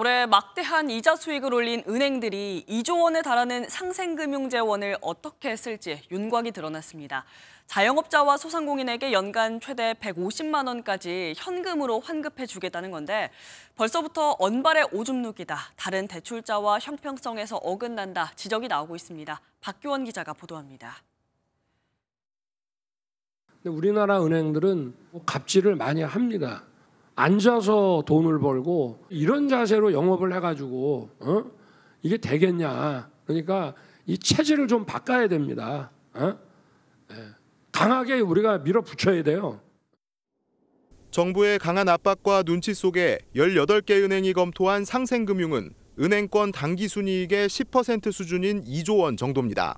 올해 막대한 이자 수익을 올린 은행들이 2조 원에 달하는 상생금융재원을 어떻게 쓸지 윤곽이 드러났습니다. 자영업자와 소상공인에게 연간 최대 150만 원까지 현금으로 환급해 주겠다는 건데 벌써부터 언발의 오줌누기다, 다른 대출자와 형평성에서 어긋난다 지적이 나오고 있습니다. 박교원 기자가 보도합니다. 우리나라 은행들은 뭐 갑질을 많이 합니다. 앉아서 돈을 벌고 이런 자세로 영업을 해가지고 어? 이게 되겠냐? 그러니까 이 체질을 좀 바꿔야 됩니다. 어? 예. 강하게 우리가 밀어붙여야 돼요. 정부의 강한 압박과 눈치 속에 18개 은행이 검토한 상생금융은 은행권 단기순이익의10% 수준인 2조 원 정도입니다.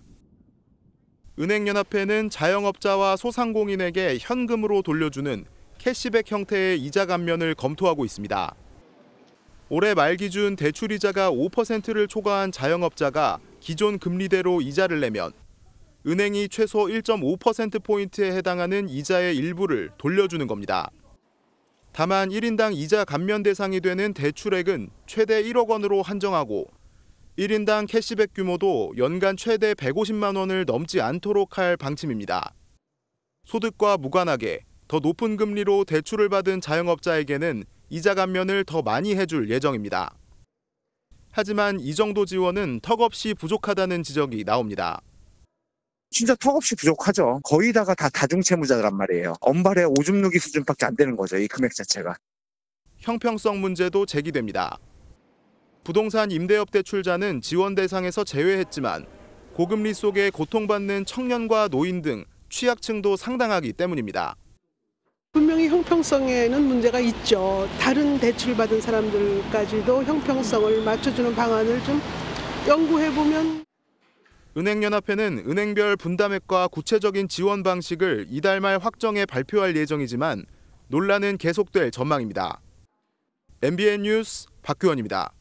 은행연합회는 자영업자와 소상공인에게 현금으로 돌려주는 캐시백 형태의 이자 감면을 검토하고 있습니다. 올해 말 기준 대출 이자가 5%를 초과한 자영업자가 기존 금리대로 이자를 내면 은행이 최소 1.5%포인트에 해당하는 이자의 일부를 돌려주는 겁니다. 다만 1인당 이자 감면 대상이 되는 대출액은 최대 1억 원으로 한정하고 1인당 캐시백 규모도 연간 최대 150만 원을 넘지 않도록 할 방침입니다. 소득과 무관하게 더 높은 금리로 대출을 받은 자영업자에게는 이자 감면을 더 많이 해줄 예정입니다. 하지만 이 정도 지원은 턱없이 부족하다는 지적이 나옵니다. 진짜 턱없이 부족하죠. 거의 다가 다 다중채무자란 말이에요. 엄발의 오줌 누기 수준밖에 안 되는 거죠. 이 금액 자체가. 형평성 문제도 제기됩니다. 부동산 임대업 대출자는 지원 대상에서 제외했지만 고금리 속에 고통받는 청년과 노인 등 취약층도 상당하기 때문입니다. 분명히 형평성에는 문제가 있죠. 다른 대출받은 사람들까지도 형평성을 맞춰주는 방안을 좀 연구해보면. 은행연합회는 은행별 분담액과 구체적인 지원 방식을 이달 말 확정해 발표할 예정이지만 논란은 계속될 전망입니다. MBN 뉴스 박규원입니다.